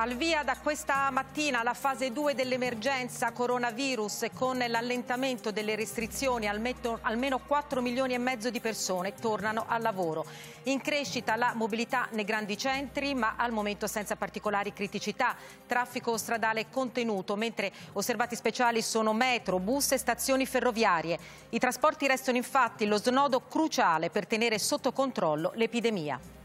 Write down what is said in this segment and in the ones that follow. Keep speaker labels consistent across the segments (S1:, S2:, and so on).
S1: Al via da questa mattina la fase 2 dell'emergenza coronavirus e con l'allentamento delle restrizioni almeno 4 milioni e mezzo di persone tornano al lavoro. In crescita la mobilità nei grandi centri ma al momento senza particolari criticità. Traffico stradale contenuto mentre osservati speciali sono metro, bus e stazioni ferroviarie. I trasporti restano infatti lo snodo cruciale per tenere sotto controllo l'epidemia.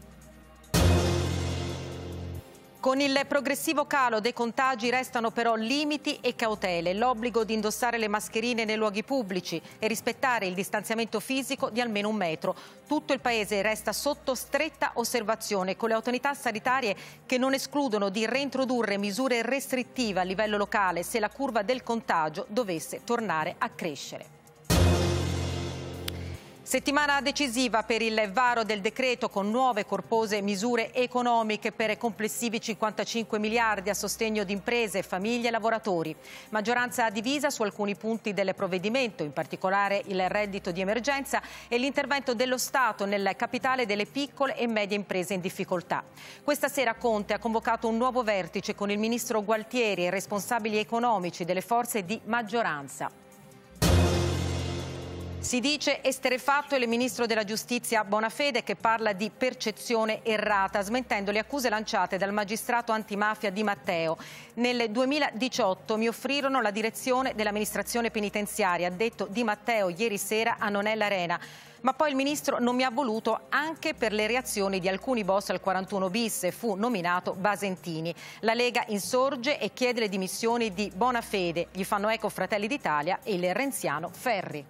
S1: Con il progressivo calo dei contagi restano però limiti e cautele, l'obbligo di indossare le mascherine nei luoghi pubblici e rispettare il distanziamento fisico di almeno un metro. Tutto il Paese resta sotto stretta osservazione con le autorità sanitarie che non escludono di reintrodurre misure restrittive a livello locale se la curva del contagio dovesse tornare a crescere. Settimana decisiva per il varo del decreto con nuove corpose misure economiche per complessivi 55 miliardi a sostegno di imprese, famiglie e lavoratori. Maggioranza divisa su alcuni punti del provvedimento, in particolare il reddito di emergenza e l'intervento dello Stato nel capitale delle piccole e medie imprese in difficoltà. Questa sera Conte ha convocato un nuovo vertice con il ministro Gualtieri e i responsabili economici delle forze di maggioranza. Si dice esterefatto il ministro della giustizia Bonafede che parla di percezione errata, smentendo le accuse lanciate dal magistrato antimafia Di Matteo. Nel 2018 mi offrirono la direzione dell'amministrazione penitenziaria, ha detto Di Matteo ieri sera a Nonella Arena ma poi il ministro non mi ha voluto anche per le reazioni di alcuni boss al 41 bis e fu nominato Basentini. La Lega insorge e chiede le dimissioni di Bonafede, gli fanno eco Fratelli d'Italia e il renziano Ferri.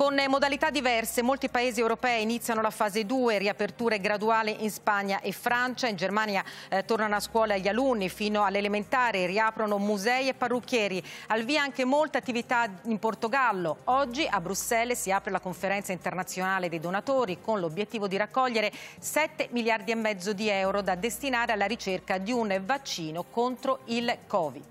S1: Con modalità diverse molti paesi europei iniziano la fase 2, riaperture graduali in Spagna e Francia, in Germania eh, tornano a scuola gli alunni fino all'elementare, riaprono musei e parrucchieri, al via anche molta attività in Portogallo. Oggi a Bruxelles si apre la conferenza internazionale dei donatori con l'obiettivo di raccogliere 7 miliardi e mezzo di euro da destinare alla ricerca di un vaccino contro il Covid.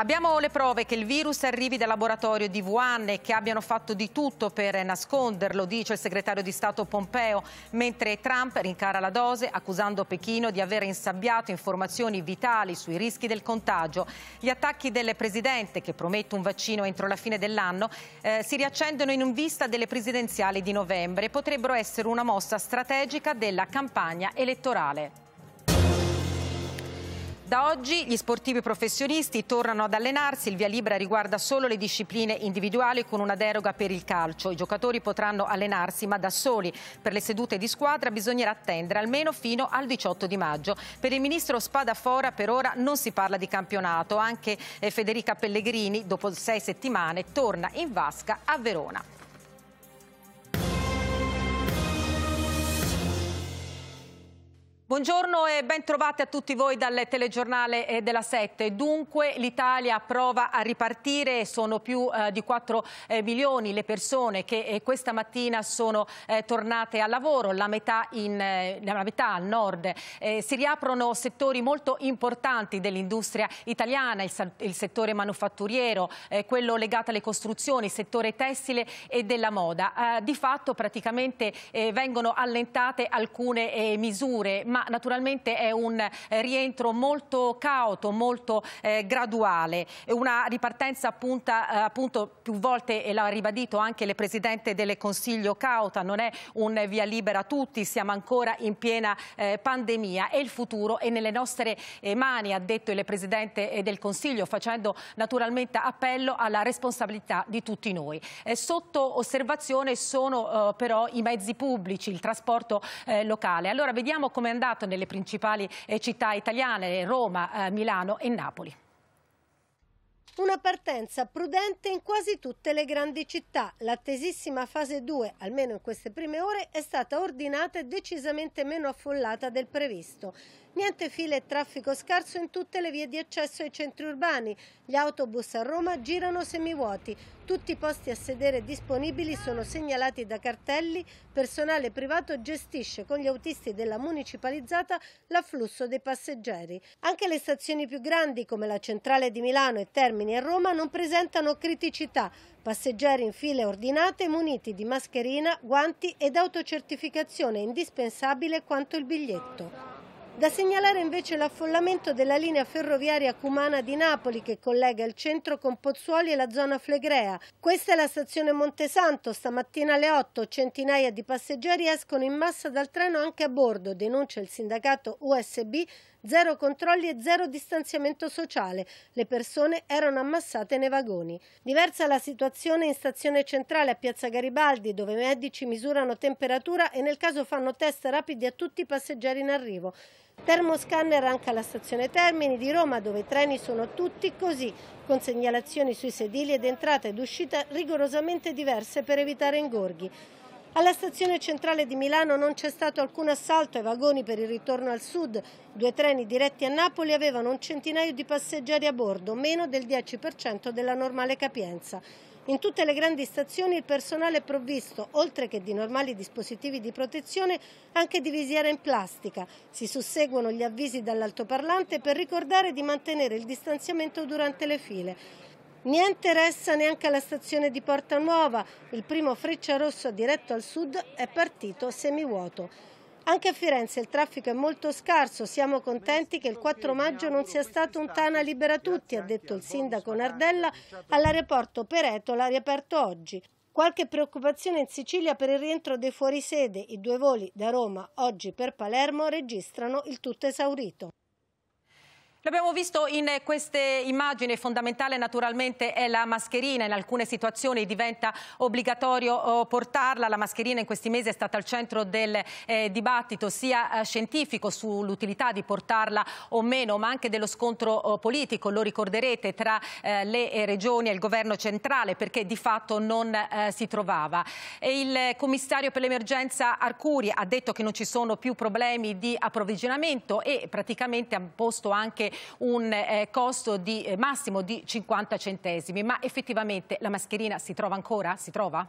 S1: Abbiamo le prove che il virus arrivi dal laboratorio di Wuhan e che abbiano fatto di tutto per nasconderlo, dice il segretario di Stato Pompeo, mentre Trump rincara la dose accusando Pechino di aver insabbiato informazioni vitali sui rischi del contagio. Gli attacchi del presidente, che promette un vaccino entro la fine dell'anno, eh, si riaccendono in vista delle presidenziali di novembre e potrebbero essere una mossa strategica della campagna elettorale. Da oggi gli sportivi professionisti tornano ad allenarsi, il via libera riguarda solo le discipline individuali con una deroga per il calcio. I giocatori potranno allenarsi ma da soli. Per le sedute di squadra bisognerà attendere almeno fino al 18 di maggio. Per il ministro Spadafora per ora non si parla di campionato, anche eh, Federica Pellegrini dopo sei settimane torna in vasca a Verona. Buongiorno e ben trovati a tutti voi dal telegiornale eh, della Sette. Dunque l'Italia prova a ripartire, sono più eh, di 4 eh, milioni le persone che eh, questa mattina sono eh, tornate al lavoro, la metà, in, eh, la metà al nord. si riaprono settori molto importanti dell'industria italiana, il, il, settore manufatturiero, quello legato alle costruzioni, il settore tessile e della moda. di fatto praticamente vengono allentate alcune misure, ma ma naturalmente è un eh, rientro molto cauto, molto eh, graduale. Una ripartenza appunta, eh, appunto più volte, e l'ha ribadito anche il Presidente del Consiglio cauta, non è un via libera a tutti, siamo ancora in piena eh, pandemia e il futuro è nelle nostre eh, mani, ha detto il Presidente del Consiglio, facendo naturalmente appello alla responsabilità di tutti noi. sotto osservazione sono però i mezzi pubblici, il trasporto locale. Allora vediamo come è andato realizzato nelle principali eh, città italiane, Roma, eh, Milano e Napoli.
S2: Una partenza prudente in quasi tutte le grandi città. L'attesissima fase 2, almeno in queste prime ore, è stata ordinata e decisamente meno affollata del previsto. Niente file e traffico scarso in tutte le vie di accesso ai centri urbani. Gli autobus a Roma girano semivuoti. Tutti i posti a sedere disponibili sono segnalati da cartelli. Personale privato gestisce con gli autisti della municipalizzata l'afflusso dei passeggeri. Anche le stazioni più grandi come la centrale di Milano e Termini a Roma non presentano criticità. Passeggeri in file ordinate muniti di mascherina, guanti ed autocertificazione indispensabile quanto il biglietto. Da segnalare invece l'affollamento della linea ferroviaria cumana di Napoli che collega il centro con Pozzuoli e la zona Flegrea. Questa è la stazione Montesanto. Stamattina alle 8 centinaia di passeggeri escono in massa dal treno anche a bordo, denuncia il sindacato USB zero controlli e zero distanziamento sociale. Le persone erano ammassate nei vagoni. Diversa la situazione in stazione centrale a Piazza Garibaldi, dove i medici misurano temperatura e nel caso fanno test rapidi a tutti i passeggeri in arrivo. Termoscanner anche alla stazione Termini di Roma dove i treni sono tutti così, con segnalazioni sui sedili ed entrata ed uscita rigorosamente diverse per evitare ingorghi. Alla stazione centrale di Milano non c'è stato alcun assalto ai vagoni per il ritorno al sud. Due treni diretti a Napoli avevano un centinaio di passeggeri a bordo, meno del 10% della normale capienza. In tutte le grandi stazioni il personale è provvisto, oltre che di normali dispositivi di protezione, anche di visiera in plastica. Si susseguono gli avvisi dall'altoparlante per ricordare di mantenere il distanziamento durante le file. Niente resta neanche alla stazione di Porta Nuova. Il primo freccia rosso diretto al sud è partito semivuoto. Anche a Firenze il traffico è molto scarso, siamo contenti che il 4 maggio non sia stato un Tana libera tutti, ha detto il sindaco Nardella all'aeroporto Peretola riaperto oggi. Qualche preoccupazione in Sicilia per il rientro dei fuorisede, i due voli da Roma oggi per Palermo registrano il tutto esaurito.
S1: L'abbiamo visto in queste immagini, fondamentale naturalmente è la mascherina, in alcune situazioni diventa obbligatorio oh, portarla, la mascherina in questi mesi è stata al centro del eh, dibattito sia eh, scientifico sull'utilità di portarla o meno, ma anche dello scontro oh, politico, lo ricorderete, tra eh, le eh, regioni e il governo centrale perché di fatto non eh, si trovava. E il commissario per l'emergenza Arcuri ha detto che non ci sono più problemi di approvvigionamento e praticamente ha posto anche un eh, costo di, eh, massimo di 50 centesimi, ma effettivamente la mascherina si trova ancora? Si trova?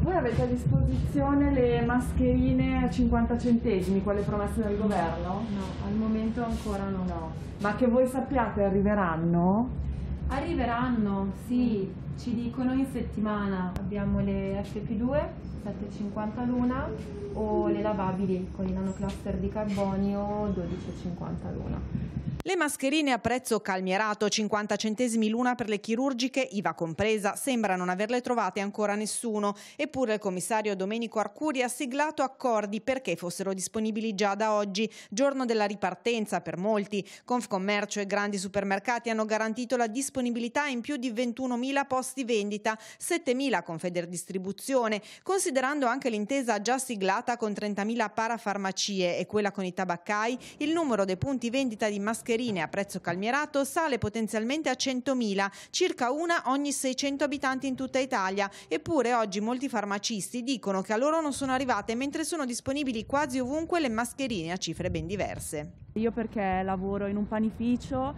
S3: Voi avete a disposizione le mascherine a 50 centesimi, quelle promesse del governo?
S1: No, al momento ancora non no.
S3: Ma che voi sappiate
S1: arriveranno? Arriveranno, sì, ci dicono in settimana. Abbiamo le FP2 7,50 l'una o le lavabili con
S3: i nanocluster di carbonio 12,50 l'una. Le mascherine a prezzo calmierato, 50 centesimi l'una per le chirurgiche, IVA compresa, sembra non averle trovate ancora nessuno. Eppure il commissario Domenico Arcuri ha siglato accordi perché fossero disponibili già da oggi, giorno della ripartenza per molti. Confcommercio e grandi supermercati hanno garantito la disponibilità in più di 21.000 posti vendita, 7.000 con Federdistribuzione. Consider Considerando anche l'intesa già siglata con 30.000 parafarmacie e quella con i tabaccai, il numero dei punti vendita di mascherine a prezzo calmierato sale potenzialmente a 100.000, circa una ogni 600 abitanti in tutta Italia. Eppure oggi molti farmacisti dicono che a loro non sono arrivate mentre sono disponibili quasi ovunque le mascherine a cifre ben diverse.
S4: Io perché lavoro in un panificio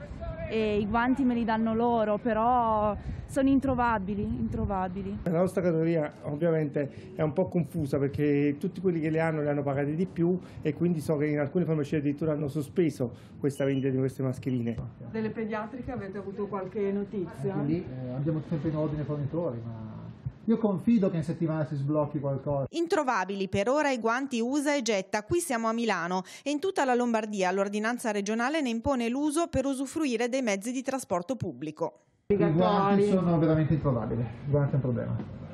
S4: e i guanti me li danno loro, però sono introvabili, introvabili.
S5: La nostra categoria ovviamente è un po' confusa perché tutti quelli che le hanno le hanno pagate di più e quindi so che in alcune farmacie addirittura hanno sospeso questa vendita di queste mascherine.
S3: Delle pediatriche avete avuto qualche notizia? Eh, lì
S5: eh, abbiamo sempre
S6: in ordine fornitori, ma io confido che in settimana si sblocchi qualcosa.
S3: Introvabili per ora i guanti usa e getta. Qui siamo a Milano e in tutta la Lombardia l'ordinanza regionale ne impone l'uso per usufruire dei mezzi di trasporto pubblico. I guanti sono
S6: veramente introvabili, il guanti è un problema.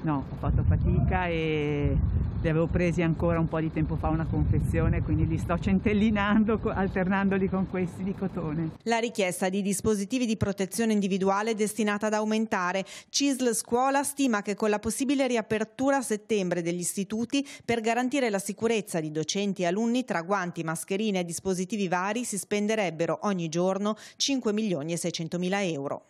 S3: No, ho fatto fatica e li avevo presi ancora un po' di tempo fa una confezione, quindi li sto centellinando alternandoli con questi di cotone. La richiesta di dispositivi di protezione individuale è destinata ad aumentare. CISL Scuola stima che con la possibile riapertura a settembre degli istituti per garantire la sicurezza di docenti e alunni tra guanti, mascherine e dispositivi vari si spenderebbero ogni giorno 5 milioni e 600 mila euro.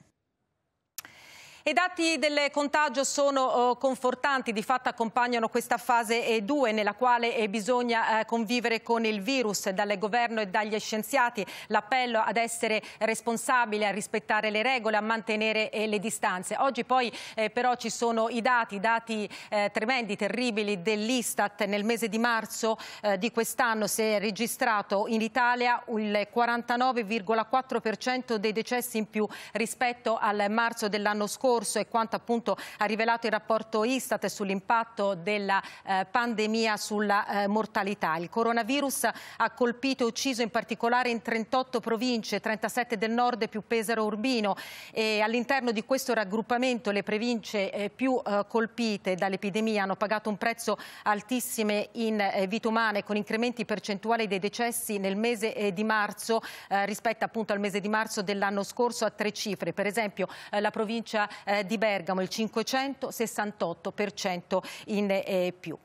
S1: I dati del contagio sono oh, confortanti, di fatto accompagnano questa fase 2 nella quale eh, bisogna eh, convivere con il virus dal governo e dagli scienziati. L'appello ad essere responsabili, a rispettare le regole, a mantenere eh, le distanze. Oggi poi però ci sono i dati, dati tremendi, terribili dell'Istat. Nel mese di marzo di quest'anno si è registrato in Italia il 49,4% dei decessi in più rispetto al marzo dell'anno scorso scorso e quanto appunto ha rivelato il rapporto Istat sull'impatto della eh, pandemia sulla eh, mortalità. Il coronavirus ha colpito e ucciso in particolare in 38 province, 37 del nord più Pesaro Urbino e all'interno di questo raggruppamento le province eh, più eh, colpite dall'epidemia hanno pagato un prezzo altissimo in eh, vite umane con incrementi percentuali dei decessi nel mese eh, di marzo rispetto appunto al mese di marzo dell'anno scorso a tre cifre. Per esempio la provincia eh, di Bergamo, il 568% in eh, più.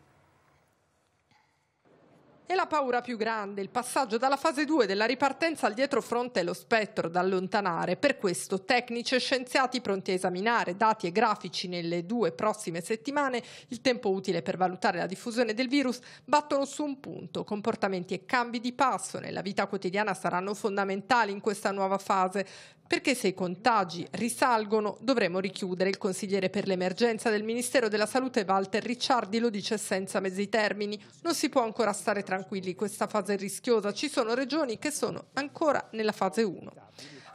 S1: E
S7: la paura più grande, il passaggio dalla fase 2 della ripartenza al dietro fronte è lo spettro da allontanare. Per questo tecnici e scienziati pronti a esaminare dati e grafici nelle due prossime settimane, il tempo utile per valutare la diffusione del virus, battono su un punto. Comportamenti e cambi di passo nella vita quotidiana saranno fondamentali in questa nuova fase perché se i contagi risalgono dovremo richiudere. Il consigliere per l'emergenza del Ministero della Salute Walter Ricciardi lo dice senza mezzi termini. Non si può ancora stare tranquilli, questa fase è rischiosa. Ci sono regioni che sono ancora nella fase 1.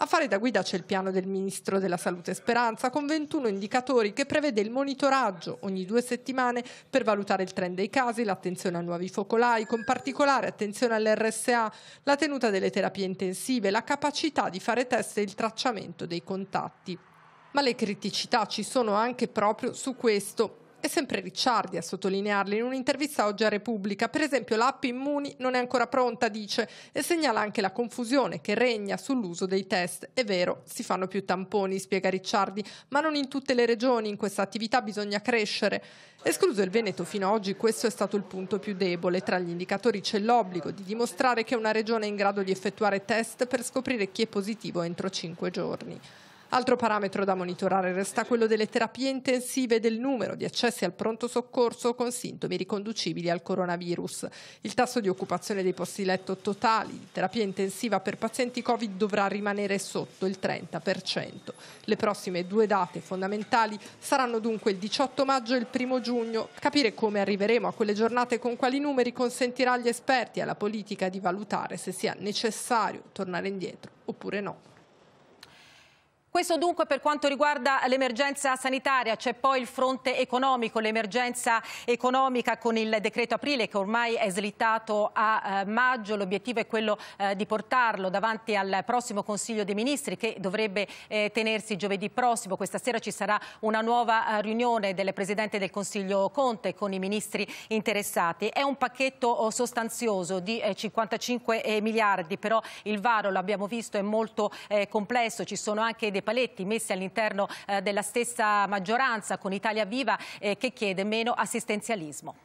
S7: A fare da guida c'è il piano del Ministro della Salute Speranza con 21 indicatori che prevede il monitoraggio ogni due settimane per valutare il trend dei casi, l'attenzione a nuovi focolai, con particolare attenzione all'RSA, la tenuta delle terapie intensive, la capacità di fare test e il tracciamento dei contatti. Ma le criticità ci sono anche proprio su questo è sempre Ricciardi a sottolinearlo in un'intervista oggi a Repubblica. Per esempio l'app Immuni non è ancora pronta, dice, e segnala anche la confusione che regna sull'uso dei test. È vero, si fanno più tamponi, spiega Ricciardi, ma non in tutte le regioni in questa attività bisogna crescere. Escluso il Veneto fino ad oggi, questo è stato il punto più debole. Tra gli indicatori c'è l'obbligo di dimostrare che una regione è in grado di effettuare test per scoprire chi è positivo entro cinque giorni. Altro parametro da monitorare resta quello delle terapie intensive e del numero di accessi al pronto soccorso con sintomi riconducibili al coronavirus. Il tasso di occupazione dei posti letto totali di terapia intensiva per pazienti Covid dovrà rimanere sotto il 30%. Le prossime due date fondamentali saranno dunque il 18 maggio e il 1 giugno. Capire come arriveremo a quelle giornate e con quali numeri consentirà agli esperti e alla politica di valutare se sia necessario tornare indietro oppure no.
S1: Questo dunque per quanto riguarda l'emergenza sanitaria, c'è poi il fronte economico, l'emergenza economica con il decreto aprile che ormai è slittato a eh, maggio, l'obiettivo è quello eh, di portarlo davanti al prossimo Consiglio dei Ministri che dovrebbe eh, tenersi giovedì prossimo, questa sera ci sarà una nuova riunione del Presidente del Consiglio Conte con i ministri interessati, è un pacchetto oh, sostanzioso di 55 miliardi, però il varo l'abbiamo visto è molto complesso, ci sono anche dei paletti messi all'interno eh, della stessa maggioranza con Italia Viva eh, che chiede meno assistenzialismo.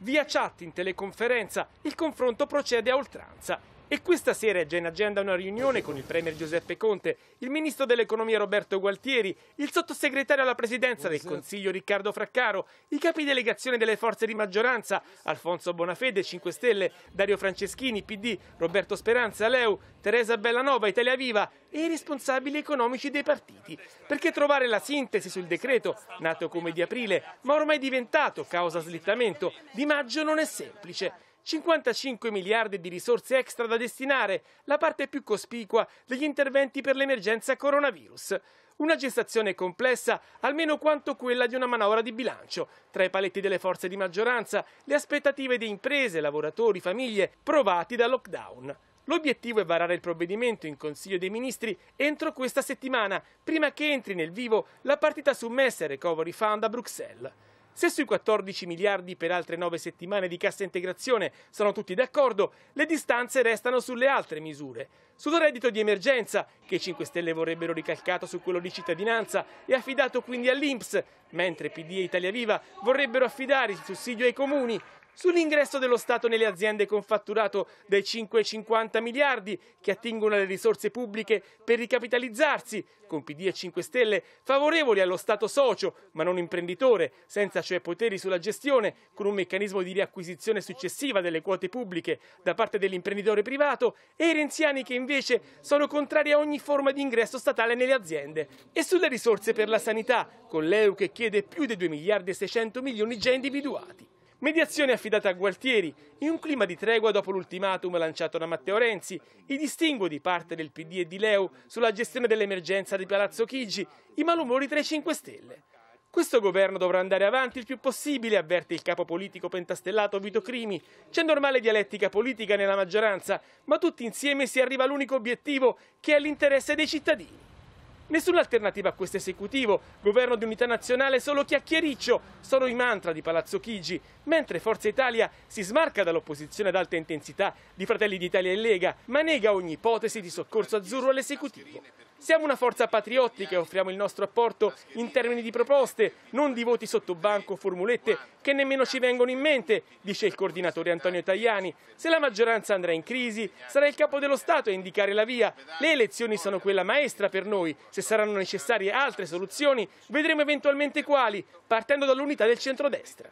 S8: Via chat in teleconferenza, il confronto procede a oltranza. E questa sera è già in agenda una riunione con il Premier Giuseppe Conte, il Ministro dell'Economia Roberto Gualtieri, il Sottosegretario alla Presidenza del Consiglio Riccardo Fraccaro, i capi delegazione delle forze di maggioranza Alfonso Bonafede, 5 Stelle, Dario Franceschini, PD, Roberto Speranza, Leu, Teresa Bellanova, Italia Viva e i responsabili economici dei partiti. Perché trovare la sintesi sul decreto, nato come di aprile, ma ormai diventato causa slittamento, di maggio non è semplice. 55 miliardi di risorse extra da destinare, la parte più cospicua degli interventi per l'emergenza coronavirus. Una gestazione complessa, almeno quanto quella di una manovra di bilancio. Tra i paletti delle forze di maggioranza, le aspettative di imprese, lavoratori, famiglie, provati da lockdown. L'obiettivo è varare il provvedimento in Consiglio dei Ministri entro questa settimana, prima che entri nel vivo la partita su Messe Recovery Fund a Bruxelles. Se sui 14 miliardi per altre 9 settimane di cassa integrazione sono tutti d'accordo, le distanze restano sulle altre misure. Sul reddito di emergenza, che i 5 Stelle vorrebbero ricalcato su quello di cittadinanza e affidato quindi all'Inps, mentre PD e Italia Viva vorrebbero affidare il sussidio ai comuni, Sull'ingresso dello Stato nelle aziende con fatturato dai 5,50 miliardi che attingono alle risorse pubbliche per ricapitalizzarsi, con PD e 5 Stelle favorevoli allo Stato socio, ma non imprenditore, senza cioè poteri sulla gestione, con un meccanismo di riacquisizione successiva delle quote pubbliche da parte dell'imprenditore privato, e i renziani che invece sono contrari a ogni forma di ingresso statale nelle aziende. E sulle risorse per la sanità, con l'EU che chiede più di 2 miliardi e 600 milioni già individuati. Mediazione affidata a Gualtieri. In un clima di tregua dopo l'ultimatum lanciato da Matteo Renzi, i distinguo di parte del PD e di Leo sulla gestione dell'emergenza di Palazzo Chigi, i malumori tra i 5 Stelle. Questo governo dovrà andare avanti il più possibile, avverte il capo politico pentastellato Vito Crimi. C'è normale dialettica politica nella maggioranza, ma tutti insieme si arriva all'unico obiettivo che è l'interesse dei cittadini. Nessuna alternativa a questo esecutivo, governo di unità nazionale solo chiacchiericcio, sono i mantra di Palazzo Chigi, mentre Forza Italia si smarca dall'opposizione ad alta intensità di Fratelli d'Italia e Lega, ma nega ogni ipotesi di soccorso azzurro all'esecutivo. Siamo una forza patriottica e offriamo il nostro apporto in termini di proposte, non di voti sottobanco o formulette che nemmeno ci vengono in mente, dice il coordinatore Antonio Tajani. Se la maggioranza andrà in crisi, sarà il capo dello Stato a indicare la via. Le elezioni sono quella maestra per noi. Se saranno necessarie altre soluzioni, vedremo eventualmente quali, partendo dall'unità del centrodestra.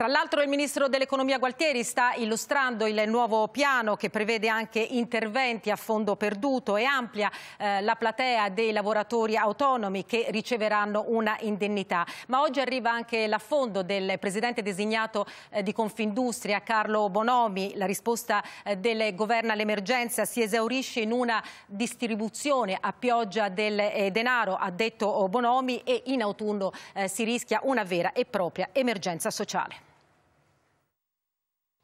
S8: Tra l'altro il ministro dell'economia
S1: Gualtieri sta illustrando il nuovo piano che prevede anche interventi a fondo perduto e amplia eh, la platea dei lavoratori autonomi che riceveranno una indennità. Ma oggi arriva anche l'affondo del presidente designato eh, di Confindustria Carlo Bonomi. La risposta eh, del governo all'emergenza si esaurisce in una distribuzione a pioggia del eh, denaro, ha detto Bonomi, e in autunno eh, si rischia una vera e propria emergenza sociale.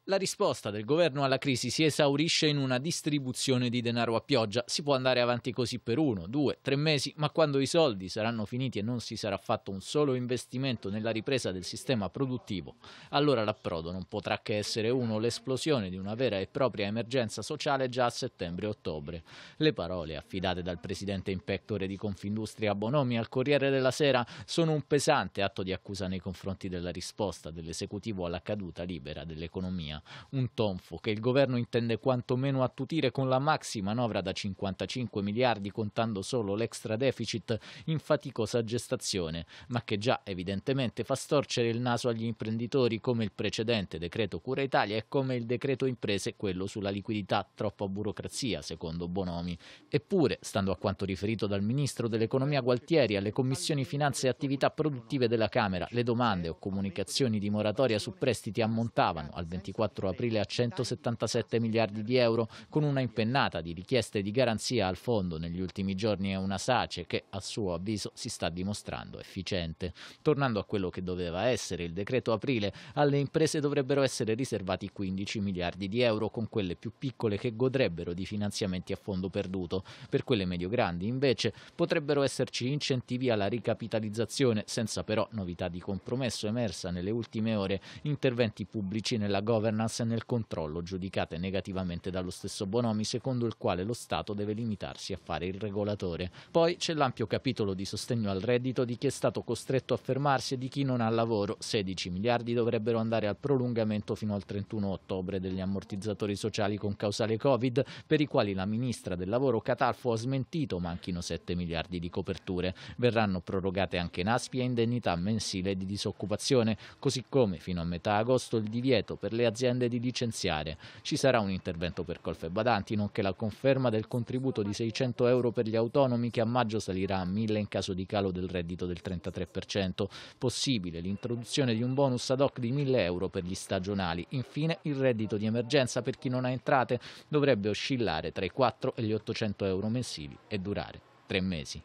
S9: La risposta del governo alla crisi si esaurisce in una distribuzione di denaro a pioggia. Si può andare avanti così per uno, due, tre mesi, ma quando i soldi saranno finiti e non si sarà fatto un solo investimento nella ripresa del sistema produttivo, allora l'approdo non potrà che essere uno l'esplosione di una vera e propria emergenza sociale già a settembre-ottobre. Le parole affidate dal presidente in pectore di Confindustria Bonomi al Corriere della Sera sono un pesante atto di accusa nei confronti della risposta dell'esecutivo alla caduta libera dell'economia Catania, un tonfo che il governo intende quantomeno attutire con la maxi manovra da 55 miliardi contando solo l'extra deficit in faticosa gestazione, ma che già evidentemente fa storcere il naso agli imprenditori come il precedente decreto Cura Italia e come il decreto imprese quello sulla liquidità, troppa burocrazia secondo Bonomi. Eppure, stando a quanto riferito dal Ministro dell'Economia Gualtieri alle Commissioni Finanze e Attività Produttive della Camera, le domande o comunicazioni di moratoria su prestiti ammontavano al 24 4 aprile a 177 miliardi di euro, con una impennata di richieste di garanzia al fondo negli ultimi giorni è una SACE che, a suo avviso, si sta dimostrando efficiente. Tornando a quello che doveva essere il decreto aprile, alle imprese dovrebbero essere riservati 15 miliardi di euro, con quelle più piccole che godrebbero di finanziamenti a fondo perduto. Per quelle medio-grandi, invece, potrebbero esserci incentivi alla ricapitalizzazione, senza però novità di compromesso emersa nelle ultime ore, interventi pubblici nella governance governance e nel controllo giudicate negativamente dallo stesso Bonomi secondo il quale lo Stato deve limitarsi a fare il regolatore. Poi c'è l'ampio capitolo di sostegno al reddito di chi è stato costretto a fermarsi e di chi non ha lavoro. 16 miliardi dovrebbero andare al prolungamento fino al 31 ottobre degli ammortizzatori sociali con causale Covid per i quali la ministra del lavoro Catalfo ha smentito manchino 7 miliardi di coperture. Verranno prorogate anche NASPI e indennità mensile di disoccupazione, così come fino a metà agosto il divieto per le aziende aziende di licenziare. Ci sarà un intervento per colfe badanti, nonché la conferma del contributo di 600 euro per gli autonomi che a maggio salirà a 1000 in caso di calo del reddito del 33%. Possibile l'introduzione di un bonus ad hoc di 1000 euro per gli stagionali. Infine il reddito di emergenza per chi non ha entrate dovrebbe oscillare tra i 4 e gli 800 euro mensili e durare tre mesi.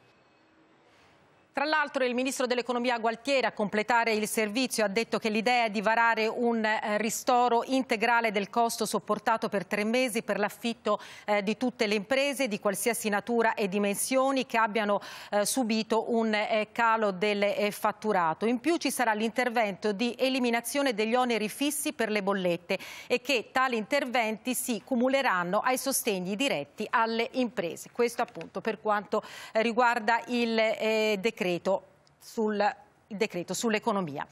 S1: Tra l'altro il ministro dell'economia Gualtieri a completare il servizio ha detto che l'idea è di varare un eh, ristoro integrale del costo sopportato per tre mesi per l'affitto eh, di tutte le imprese di qualsiasi natura e dimensioni che abbiano eh, subito un calo del fatturato. In più ci sarà l'intervento di eliminazione degli oneri fissi per le bollette e che tali interventi si cumuleranno ai sostegni diretti alle imprese. Questo appunto per quanto riguarda il decreto decreto sul decreto sull'economia.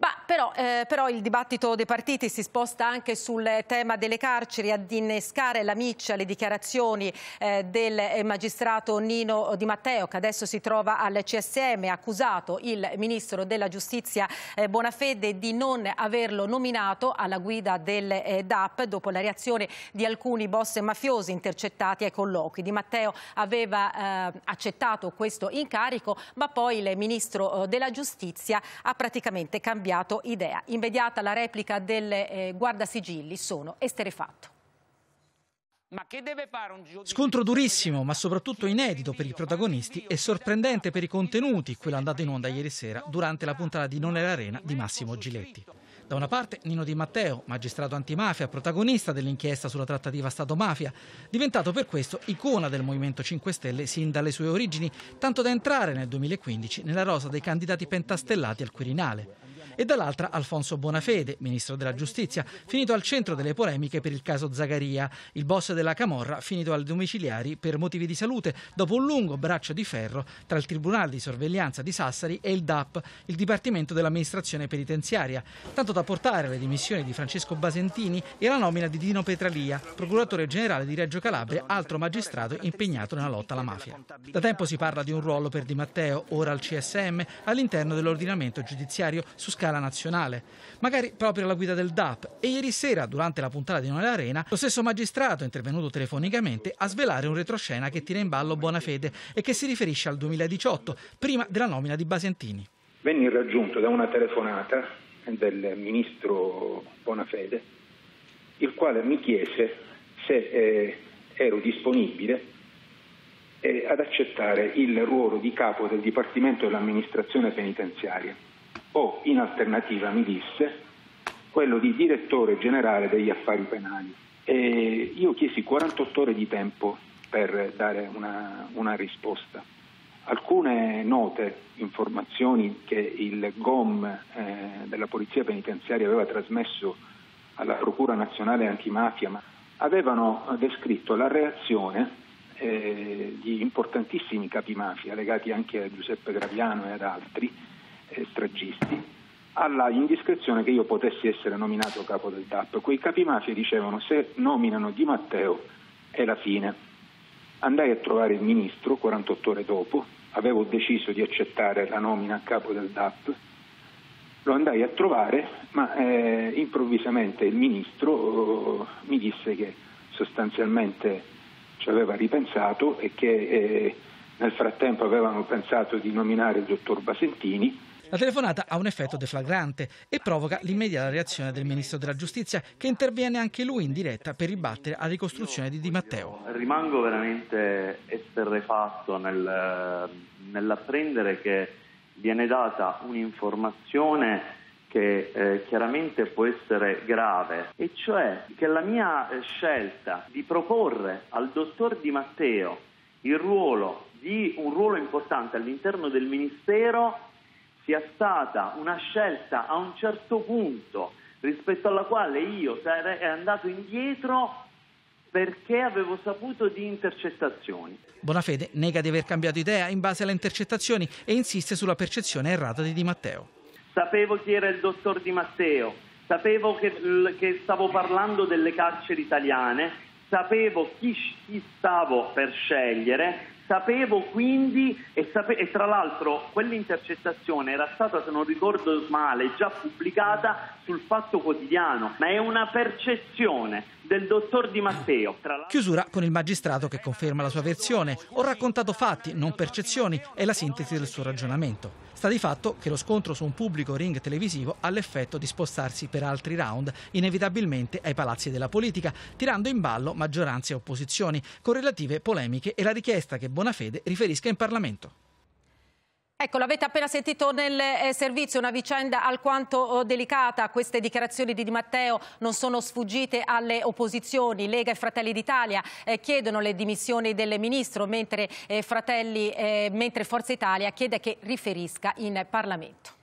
S1: Ma però, eh, però, il dibattito dei partiti si sposta anche sul tema delle carceri, ad innescare la miccia le dichiarazioni eh, del eh, magistrato Nino Di Matteo che adesso si trova al CSM, accusato il ministro della giustizia eh, Bonafede di non averlo nominato alla guida del eh, DAP dopo la reazione di alcuni boss mafiosi intercettati ai colloqui. Di Matteo aveva eh, accettato questo incarico ma poi il ministro della giustizia ha praticamente cambiato cambiato idea. Immediata la replica del eh, guardasigilli, sono esterefatto.
S8: Scontro
S10: durissimo, ma soprattutto inedito per i protagonisti e sorprendente per i contenuti, quello andato in onda ieri sera durante la puntata di Non è l'Arena di Massimo ecco, Giletti. Da una parte Nino Di Matteo, magistrato antimafia, protagonista dell'inchiesta sulla trattativa Stato-mafia, diventato per questo icona del Movimento 5 Stelle sin dalle sue origini, tanto da entrare nel 2015 nella rosa dei candidati pentastellati al Quirinale e dall'altra Alfonso Bonafede, ministro della giustizia, finito al centro delle polemiche per il caso Zagaria, il boss della Camorra finito al domiciliari per motivi di salute dopo un lungo braccio di ferro tra il Tribunale di Sorveglianza di Sassari e il DAP, il Dipartimento dell'Amministrazione Penitenziaria, tanto da portare alle dimissioni di Francesco Basentini e alla nomina di Dino Petralia, procuratore generale di Reggio Calabria, altro magistrato impegnato nella lotta alla mafia. Da tempo si parla di un ruolo per Di Matteo, ora al CSM, all'interno dell'ordinamento giudiziario su scala scala nazionale, magari proprio alla guida del DAP. E ieri sera, durante la puntata di Noi Arena, lo stesso magistrato è intervenuto telefonicamente a svelare un retroscena che tira in ballo Bonafede e che si riferisce al 2018, prima della nomina di Basentini.
S6: Venni raggiunto da una telefonata del ministro Bonafede, il quale mi chiese se eh, ero disponibile eh, ad accettare il ruolo di capo del Dipartimento dell'amministrazione penitenziaria o in alternativa mi disse quello di direttore generale degli affari penali. E io chiesi 48 ore di tempo per dare una, una risposta. Alcune note, informazioni che il GOM eh, della Polizia Penitenziaria aveva trasmesso alla Procura Nazionale Antimafia, ma avevano descritto la reazione eh, di importantissimi capi mafia, legati anche a Giuseppe Graviano e ad altri, eh, tragisti alla indiscrezione che io potessi essere nominato capo del TAP. Quei capi mafia dicevano se nominano Di Matteo è la fine. Andai a trovare il ministro 48 ore dopo, avevo deciso di accettare la nomina a capo del DAP, lo andai a trovare, ma eh, improvvisamente il ministro oh, mi disse che sostanzialmente ci aveva ripensato e che eh, nel frattempo avevano pensato di nominare il dottor Basentini
S10: la telefonata ha un effetto deflagrante e provoca l'immediata reazione del ministro della giustizia che interviene anche lui in diretta per ribattere la ricostruzione di Di Matteo.
S11: Rimango veramente esterrefatto nel, nell'apprendere che viene data un'informazione che eh, chiaramente può essere grave, e cioè che la mia eh, scelta di proporre al dottor Di Matteo il ruolo di un ruolo importante all'interno del Ministero sia stata una scelta a un certo punto rispetto alla quale io sarei andato indietro perché avevo saputo di intercettazioni.
S10: Bonafede nega di aver cambiato idea in base alle intercettazioni e insiste sulla percezione errata di Di Matteo.
S11: Sapevo chi era il dottor Di Matteo, sapevo che, che stavo parlando delle carceri italiane, sapevo chi, chi stavo per scegliere, Sapevo quindi, e, sape- e tra l'altro quell'intercettazione era stata, se non ricordo male, già pubblicata sul Fatto Quotidiano, ma è una percezione del dottor Di Matteo.
S10: Chiusura con il magistrato che conferma la sua versione. Ho raccontato fatti, non percezioni, è la sintesi del suo ragionamento. Sta di fatto che lo scontro su un pubblico ring televisivo ha l'effetto di spostarsi per altri round, inevitabilmente ai palazzi della politica, tirando in ballo maggioranze e opposizioni, con relative polemiche e la richiesta che Bonafede riferisca in Parlamento.
S1: Ecco, l'avete appena sentito nel eh, servizio, una vicenda alquanto eh, delicata. Queste dichiarazioni di Di Matteo non sono sfuggite alle opposizioni. Lega e Fratelli d'Italia eh, chiedono le dimissioni del ministro, mentre, eh, Fratelli, eh, mentre Forza Italia chiede che riferisca in
S4: Parlamento.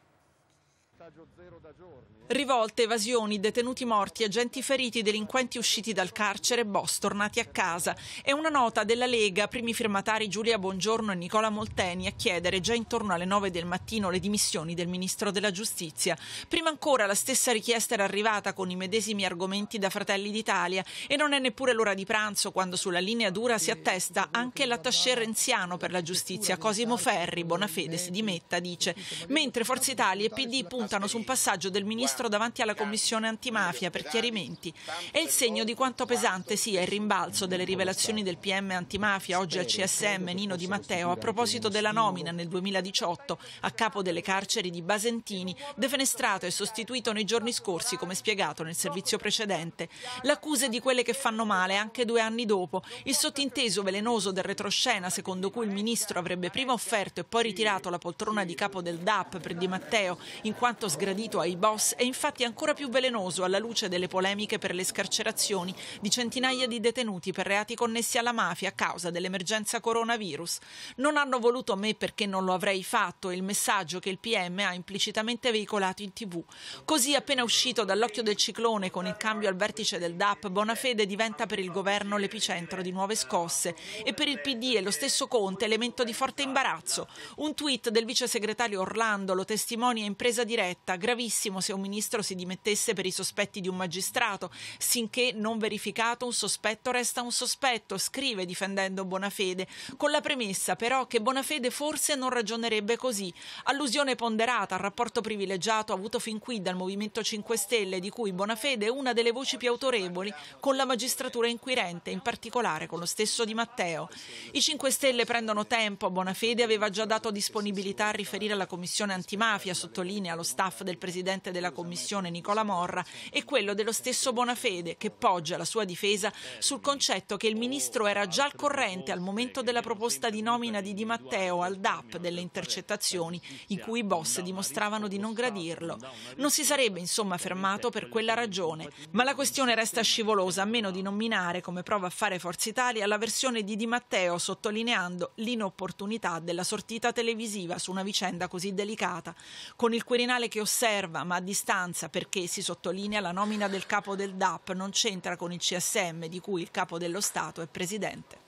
S4: Rivolte, evasioni, detenuti morti, agenti feriti, delinquenti usciti dal carcere, boss tornati a casa. È una nota della Lega, primi firmatari Giulia Bongiorno e Nicola Molteni a chiedere già intorno alle 9 del mattino le dimissioni del Ministro della Giustizia. Prima ancora la stessa richiesta era arrivata con i medesimi argomenti da Fratelli d'Italia e non è neppure l'ora di pranzo quando sulla linea dura si attesta anche l'attaché renziano per la giustizia Cosimo Ferri, Bonafede si dimetta, dice, mentre Forza Italia e PD puntano su un passaggio del Ministro sequestro davanti alla Commissione antimafia per chiarimenti. È il segno di quanto pesante sia il rimbalzo delle rivelazioni del PM antimafia oggi al CSM Nino Di Matteo a proposito della nomina nel 2018 a capo delle carceri di Basentini, defenestrato e sostituito nei giorni scorsi, come spiegato nel servizio precedente. L'accusa di quelle che fanno male anche due anni dopo, il sottinteso velenoso del retroscena secondo cui il ministro avrebbe prima offerto e poi ritirato la poltrona di capo del DAP per Di Matteo in quanto sgradito ai boss è infatti ancora più velenoso alla luce delle polemiche per le scarcerazioni di centinaia di detenuti per reati connessi alla mafia a causa dell'emergenza coronavirus. Non hanno voluto me perché non lo avrei fatto, il messaggio che il PM ha implicitamente veicolato in tv. Così appena uscito dall'occhio del ciclone con il cambio al vertice del DAP, Bonafede diventa per il governo l'epicentro di nuove scosse e per il PD e lo stesso Conte elemento di forte imbarazzo. Un tweet del vice segretario Orlando lo testimonia in presa diretta, gravissimo se un ministro ministro si dimettesse per i sospetti di un magistrato. Sinché non verificato un sospetto resta un sospetto, scrive difendendo Bonafede, con la premessa però che Bonafede forse non ragionerebbe così. Allusione ponderata al rapporto privilegiato avuto fin qui dal Movimento 5 Stelle, di cui Bonafede è una delle voci più autorevoli, con la magistratura inquirente, in particolare con lo stesso Di Matteo. I 5 Stelle prendono tempo, Bonafede aveva già dato disponibilità a riferire alla Commissione antimafia, sottolinea lo staff del Presidente della Commissione Commissione Nicola Morra e quello dello stesso Bonafede, che poggia la sua difesa sul concetto che il ministro era già al corrente al momento della proposta di nomina di Di Matteo al DAP delle intercettazioni, in cui i boss dimostravano di non gradirlo. Non si sarebbe insomma fermato per quella ragione, ma la questione resta scivolosa, a meno di nominare, come prova a fare Forza Italia, la versione di Di Matteo sottolineando l'inopportunità della sortita televisiva su una vicenda così delicata, con il Quirinale che osserva, ma a distanza importanza perché si sottolinea la nomina del capo del DAP non c'entra con il CSM di cui il capo dello Stato è presidente.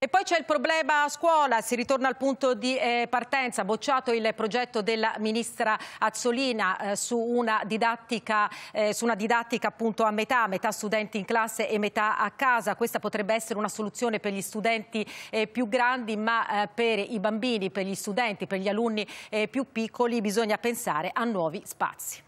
S1: E poi c'è il problema a scuola, si ritorna al punto di eh, partenza, bocciato il progetto della ministra Azzolina eh, su una didattica, eh, su una didattica appunto a metà, metà studenti in classe e metà a casa. Questa potrebbe essere una soluzione per gli studenti eh, più grandi, ma eh, per i bambini, per gli studenti, per gli alunni eh, più piccoli bisogna pensare a nuovi spazi.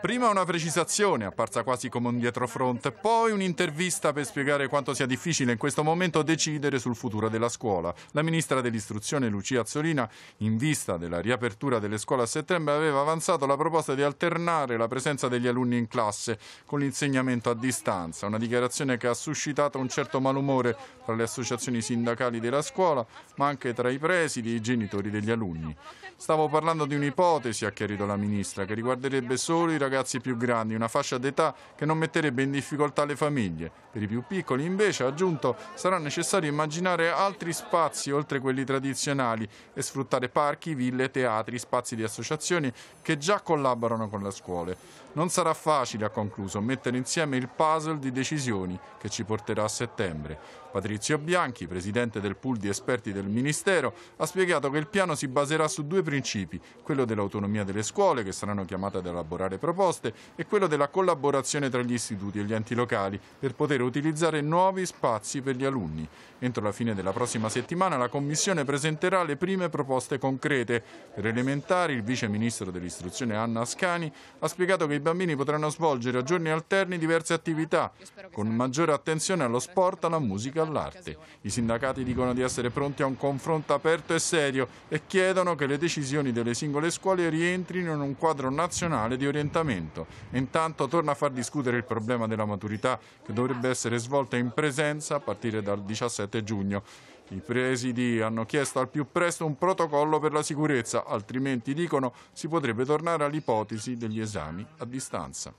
S12: Prima una precisazione, apparsa quasi come un dietrofront, poi un'intervista per spiegare quanto sia difficile in questo momento decidere sul futuro della scuola. La ministra dell'istruzione Lucia Azzolina, in vista della riapertura delle scuole a settembre, aveva avanzato la proposta di alternare la presenza degli alunni in classe con l'insegnamento a distanza, una dichiarazione che ha suscitato un certo malumore tra le associazioni sindacali della scuola, ma anche tra i presidi e i genitori degli alunni. Stavo parlando di un'ipotesi, ha chiarito la ministra, che riguarda riguarderebbe solo i ragazzi più grandi, una fascia d'età che non metterebbe in difficoltà le famiglie. Per i più piccoli, invece, ha aggiunto, sarà necessario immaginare altri spazi oltre quelli tradizionali e sfruttare parchi, ville, teatri, spazi di associazioni che già collaborano con le scuole. Non sarà facile, ha concluso, mettere insieme il puzzle di decisioni che ci porterà a settembre. Patrizio Bianchi, presidente del pool di esperti del Ministero, ha spiegato che il piano si baserà su due principi, quello dell'autonomia delle scuole, che saranno chiamate ad elaborare proposte, e quello della collaborazione tra gli istituti e gli enti locali per poter utilizzare nuovi spazi per gli alunni. Entro la fine della prossima settimana la Commissione presenterà le prime proposte concrete. Per elementari, il Vice Ministro dell'Istruzione Anna Ascani ha spiegato che i bambini potranno svolgere a giorni alterni diverse attività, con maggiore attenzione allo sport, alla musica, e all'arte. I sindacati dicono di essere pronti a un confronto aperto e serio e chiedono che le decisioni delle singole scuole rientrino in un quadro nazionale di orientamento. Intanto torna a far discutere il problema della maturità, che dovrebbe essere svolta in presenza a partire dal 17 7 giugno. I presidi hanno chiesto al più presto un protocollo per la sicurezza, altrimenti dicono si potrebbe tornare all'ipotesi degli esami a distanza.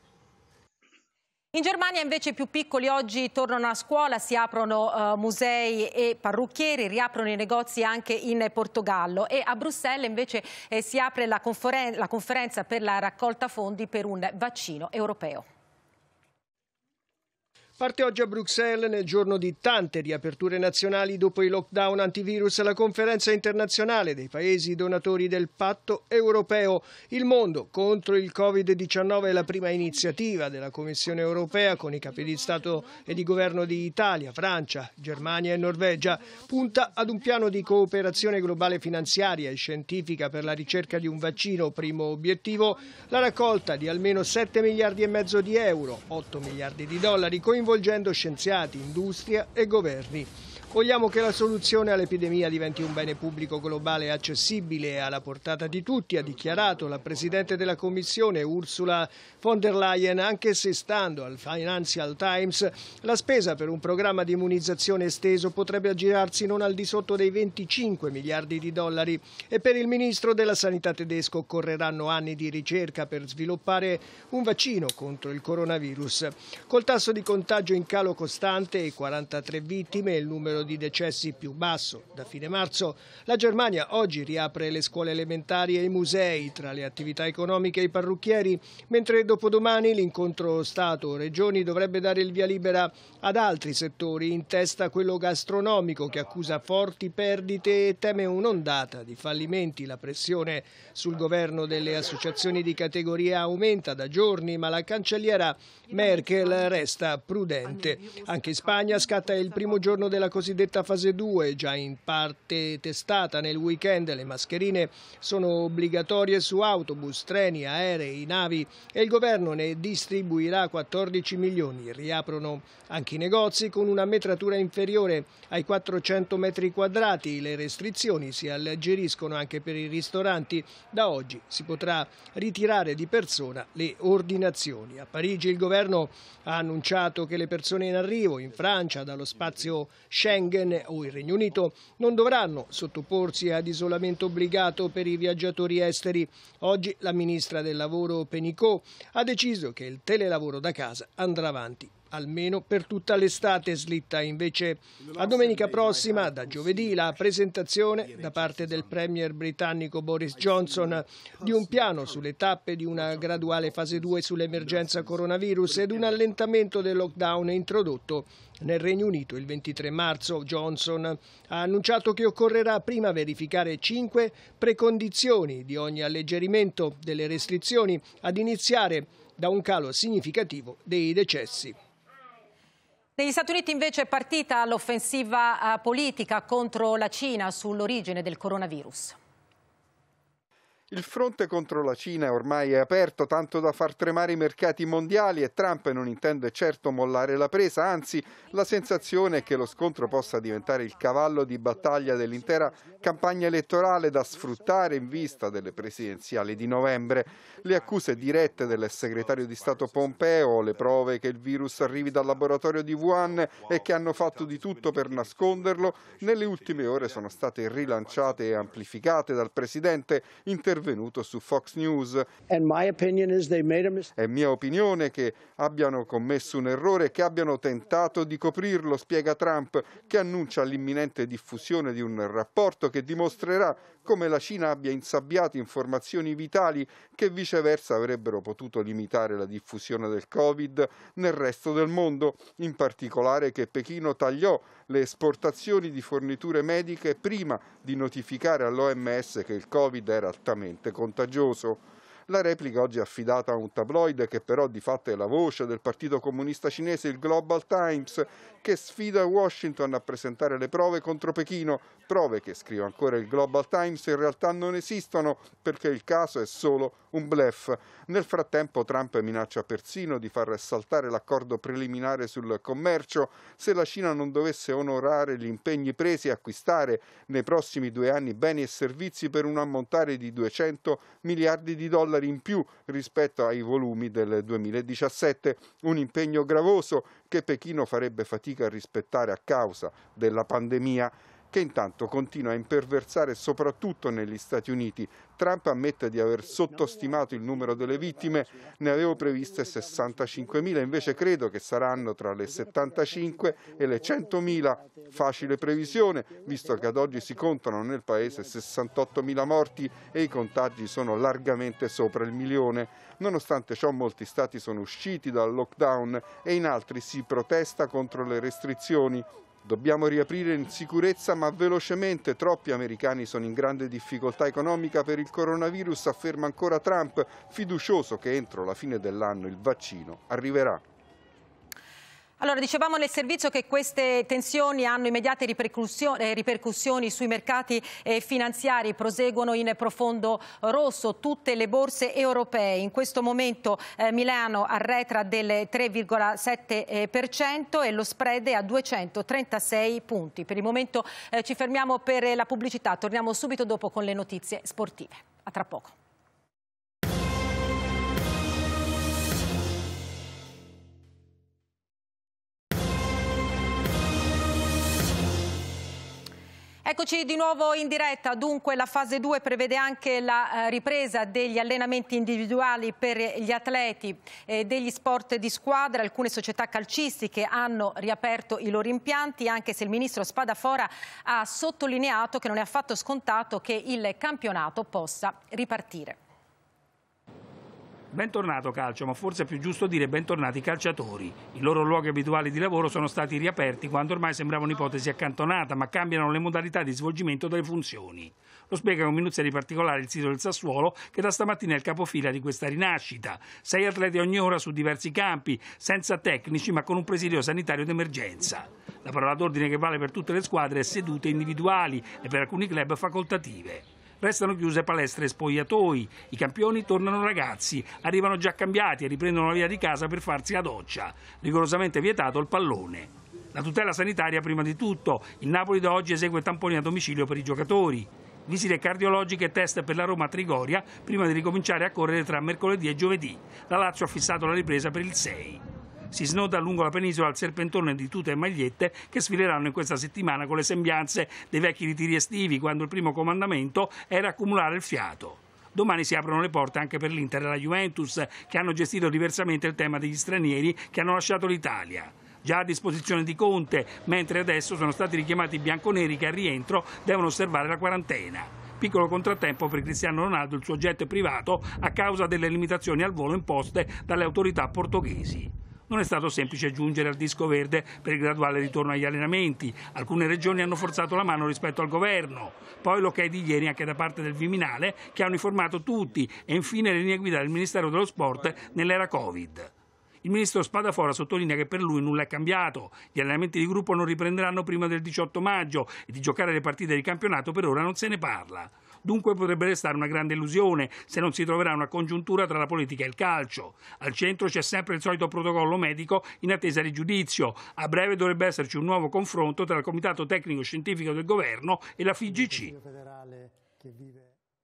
S1: In Germania invece i più piccoli oggi tornano a scuola, si aprono uh, musei e parrucchieri, riaprono i negozi anche in Portogallo e a Bruxelles invece eh, si apre la, conferen la conferenza per la raccolta fondi per un vaccino europeo.
S5: Parte oggi a Bruxelles, nel giorno di tante riaperture nazionali dopo i lockdown antivirus, la conferenza internazionale dei paesi donatori del patto europeo. Il mondo contro il Covid-19 è la prima iniziativa della Commissione europea con i capi di Stato e di governo di Italia, Francia, Germania e Norvegia. Punta ad un piano di cooperazione globale finanziaria e scientifica per la ricerca di un vaccino, primo obiettivo, la raccolta di almeno 7 miliardi e mezzo di euro, 8 miliardi di dollari coinvolti coinvolgendo scienziati, industria e governi. Vogliamo che la soluzione all'epidemia diventi un bene pubblico globale accessibile alla portata di tutti, ha dichiarato la Presidente della Commissione Ursula von der Leyen, anche se stando al Financial Times la spesa per un programma di immunizzazione esteso potrebbe aggirarsi non al di sotto dei 25 miliardi di dollari e per il Ministro della Sanità tedesco occorreranno anni di ricerca per sviluppare un vaccino contro il coronavirus. Col tasso di contagio in calo costante e 43 vittime il numero numero di decessi più basso. Da fine marzo la Germania oggi riapre le scuole elementari e i musei, tra le attività economiche e i parrucchieri, mentre dopodomani l'incontro Stato-Regioni dovrebbe dare il via libera ad altri settori, in testa quello gastronomico che accusa forti perdite e teme un'ondata di fallimenti. La pressione sul governo delle associazioni di categoria aumenta da giorni, ma la cancelliera Merkel resta prudente. Anche in Spagna scatta il primo giorno della cosiddetta cosiddetta fase 2, già in parte testata nel weekend. Le mascherine sono obbligatorie su autobus, treni, aerei, navi e il governo ne distribuirà 14 milioni. Riaprono anche i negozi con una metratura inferiore ai 400 metri quadrati. Le restrizioni si alleggeriscono anche per i ristoranti. Da oggi si potrà ritirare di persona le ordinazioni. A Parigi il governo ha annunciato che le persone in arrivo in Francia dallo spazio Schengen Schengen o il Regno Unito non dovranno sottoporsi ad isolamento obbligato per i viaggiatori esteri. Oggi la ministra del lavoro Penicot ha deciso che il telelavoro da casa andrà avanti almeno per tutta l'estate slitta invece a domenica prossima, da giovedì, la presentazione da parte del Premier britannico Boris Johnson di un piano sulle tappe di una graduale fase 2 sull'emergenza coronavirus ed un allentamento del lockdown introdotto nel Regno Unito il 23 marzo. Johnson ha annunciato che occorrerà prima verificare cinque precondizioni di ogni alleggerimento delle restrizioni, ad iniziare da un calo significativo dei decessi. Negli Stati Uniti invece è partita
S1: l'offensiva eh, politica contro la Cina sull'origine del coronavirus.
S13: Il fronte contro la Cina ormai è aperto tanto da far tremare i mercati mondiali e Trump non intende certo mollare la presa, anzi la sensazione è che lo scontro possa diventare il cavallo di battaglia dell'intera campagna elettorale da sfruttare in vista delle presidenziali di novembre. Le accuse dirette del segretario di Stato Pompeo, le prove che il virus arrivi dal laboratorio di Wuhan e che hanno fatto di tutto per nasconderlo, nelle ultime ore sono state rilanciate e amplificate dal Presidente intervenuto intervenuto su Fox News. È mia opinione che abbiano commesso un errore e che abbiano tentato di coprirlo, spiega Trump, che annuncia l'imminente diffusione di un rapporto che dimostrerà come la Cina abbia insabbiato informazioni vitali che viceversa avrebbero potuto limitare la diffusione del Covid nel resto del mondo, in particolare che Pechino tagliò le esportazioni di forniture mediche prima di notificare all'OMS che il Covid era altamente contagioso. La replica oggi è affidata a un tabloid che però di fatto è la voce del partito comunista cinese, il Global Times, che sfida Washington a presentare le prove contro Pechino, prove che, scrive ancora il Global Times, in realtà non esistono perché il caso è solo un blef. Nel frattempo Trump minaccia persino di far saltare l'accordo preliminare sul commercio se la Cina non dovesse onorare gli impegni presi e acquistare nei prossimi due anni beni e servizi per un ammontare di 200 miliardi di dollari dollari in più rispetto ai volumi del 2017, un impegno gravoso che Pechino farebbe fatica a rispettare a causa della pandemia che intanto continua a imperversare soprattutto negli Stati Uniti. Trump ammette di aver sottostimato il numero delle vittime, ne avevo previste 65.000, invece credo che saranno tra le 75 e le 100.000, facile previsione, visto che ad oggi si contano nel paese 68.000 morti e i contagi sono largamente sopra il milione. Nonostante ciò molti stati sono usciti dal lockdown e in altri si protesta contro le restrizioni. Dobbiamo riaprire in sicurezza ma velocemente, troppi americani sono in grande difficoltà economica per il coronavirus, afferma ancora Trump, fiducioso che entro la fine dell'anno il vaccino arriverà.
S1: Allora, dicevamo nel servizio che queste tensioni hanno immediate eh, ripercussioni, sui mercati eh, finanziari, proseguono in profondo rosso tutte le borse europee. In questo momento eh, Milano arretra del 3,7% e lo spread è a 236 punti. Per il momento ci fermiamo per la pubblicità, torniamo subito dopo con le notizie sportive. A tra poco. Eccoci di nuovo in diretta, dunque la fase 2 prevede anche la eh, ripresa degli allenamenti individuali per gli atleti e degli sport di squadra, alcune società calcistiche hanno riaperto i loro impianti anche se il ministro Spadafora ha sottolineato che non è affatto scontato che il campionato possa ripartire.
S14: Bentornato calcio, ma forse è più giusto dire bentornati calciatori. I loro luoghi abituali di lavoro sono stati riaperti quando ormai sembrava un'ipotesi accantonata, ma cambiano le modalità di svolgimento delle funzioni. Lo spiega con minuzia di particolare il sito del Sassuolo, che da stamattina è il capofila di questa rinascita. Sei atleti ogni ora su diversi campi, senza tecnici, ma con un presidio sanitario d'emergenza. La parola d'ordine che vale per tutte le squadre è sedute individuali e per alcuni club facoltative. Restano chiuse palestre e spogliatoi. I campioni tornano ragazzi, arrivano già cambiati e riprendono la via di casa per farsi la doccia. Rigorosamente vietato il pallone. La tutela sanitaria prima di tutto. Il Napoli da oggi esegue tamponi a domicilio per i giocatori. Visite cardiologiche e test per la Roma a Trigoria prima di ricominciare a correre tra mercoledì e giovedì. La Lazio ha fissato la ripresa per il 6 si snoda lungo la penisola il serpentone di tute e magliette che sfileranno in questa settimana con le sembianze dei vecchi ritiri estivi, quando il primo comandamento era accumulare il fiato. Domani si aprono le porte anche per l'Inter e la Juventus, che hanno gestito diversamente il tema degli stranieri che hanno lasciato l'Italia già a disposizione di Conte, mentre adesso sono stati richiamati i bianconeri che al rientro devono osservare la quarantena. Piccolo contrattempo per Cristiano Ronaldo, il suo jet privato, a causa delle limitazioni al volo imposte dalle autorità portoghesi non è stato semplice giungere al disco verde per il graduale ritorno agli allenamenti. Alcune regioni hanno forzato la mano rispetto al governo. Poi l'ok di ieri anche da parte del Viminale che ha uniformato tutti e infine le linee guida del Ministero dello Sport nell'era Covid. Il ministro Spadafora sottolinea che per lui nulla è cambiato. Gli allenamenti di gruppo non riprenderanno prima del 18 maggio e di giocare le partite di campionato per ora non se ne parla. Dunque potrebbe restare una grande illusione se non si troverà una congiuntura tra la politica e il calcio. Al centro c'è sempre il solito protocollo medico in attesa di giudizio. A breve dovrebbe esserci un nuovo confronto tra il Comitato Tecnico Scientifico del Governo e la FIGC.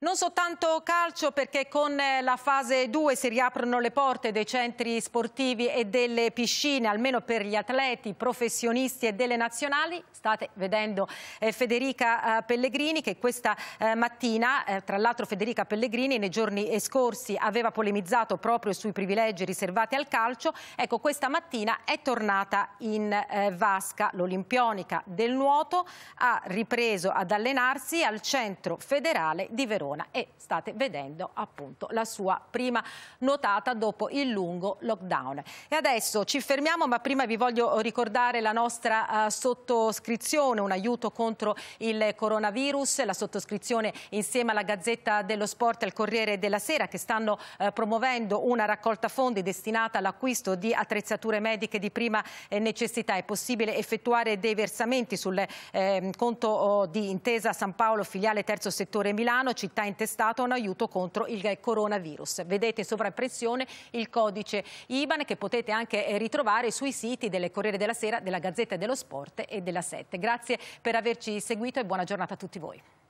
S1: Non soltanto calcio perché con eh, la fase 2 si riaprono le porte dei centri sportivi e delle piscine, almeno per gli atleti, professionisti e delle nazionali. State vedendo eh, Federica eh, Pellegrini che questa mattina, tra l'altro Federica Pellegrini nei giorni scorsi aveva polemizzato proprio sui privilegi riservati al calcio, ecco questa mattina è tornata in vasca. L'Olimpionica del nuoto ha ripreso ad allenarsi al centro federale di Verona. Verona e state vedendo appunto la sua prima nuotata dopo il lungo lockdown. E adesso ci fermiamo ma prima vi voglio ricordare la nostra uh, sottoscrizione, un aiuto contro il coronavirus, la sottoscrizione insieme alla Gazzetta dello Sport e al Corriere della Sera che stanno uh, promuovendo una raccolta fondi destinata all'acquisto di attrezzature mediche di prima eh, necessità. È possibile effettuare dei versamenti sul eh, conto oh, di Intesa San Paolo filiale terzo settore Milano, città intestato a un aiuto contro il coronavirus. Vedete in sovraimpressione il codice IBAN che potete anche eh, ritrovare sui siti delle Corriere della Sera, della Gazzetta dello Sport e della Sette. Grazie per averci seguito e buona giornata a tutti voi.